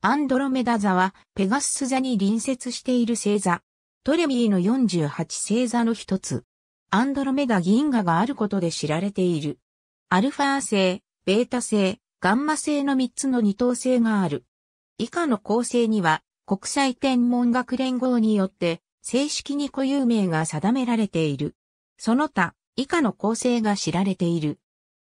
アンドロメダ座はペガスス座に隣接している星座。トレミーの48星座の一つ。アンドロメダ銀河があることで知られている。アルファ星、ベータ星、ガンマ星の3つの二等星がある。以下の構成には国際天文学連合によって正式に固有名が定められている。その他以下の構成が知られている。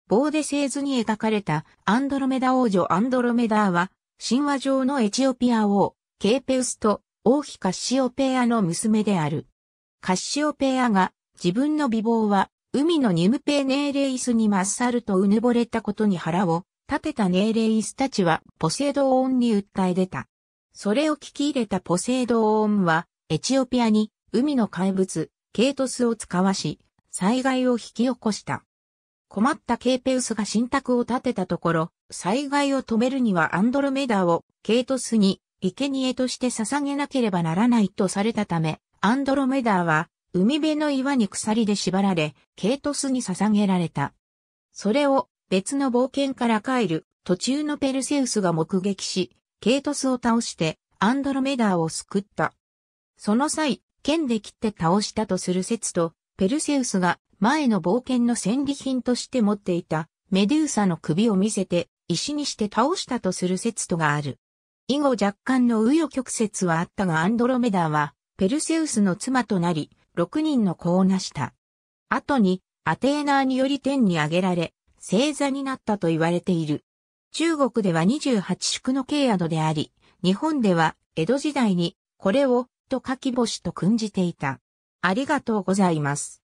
棒で製図に描かれたアンドロメダ王女アンドロメダーは神話上のエチオピア王、ケーペウスと王妃カッシオペアの娘である。カッシオペアが自分の美貌は海のニムペーネーレイスにまっさるとうぬぼれたことに腹を立てたネーレイスたちはポセイドーンに訴え出た。それを聞き入れたポセイドーンはエチオピアに海の怪物ケイトスを使わし災害を引き起こした。困ったケーペウスが新託を立てたところ、災害を止めるにはアンドロメダをケイトスに生贄として捧げなければならないとされたため、アンドロメダは海辺の岩に鎖で縛られ、ケイトスに捧げられた。それを別の冒険から帰る途中のペルセウスが目撃し、ケイトスを倒してアンドロメダを救った。その際、剣で切って倒したとする説と、ペルセウスが前の冒険の戦利品として持っていたメデューサの首を見せて石にして倒したとする説とがある。以後若干の右与曲折はあったがアンドロメダはペルセウスの妻となり6人の子を成した。後にアテーナーにより天に挙げられ星座になったと言われている。中国では28宿のア宿であり、日本では江戸時代にこれをと書き星と訓じていた。ありがとうございます。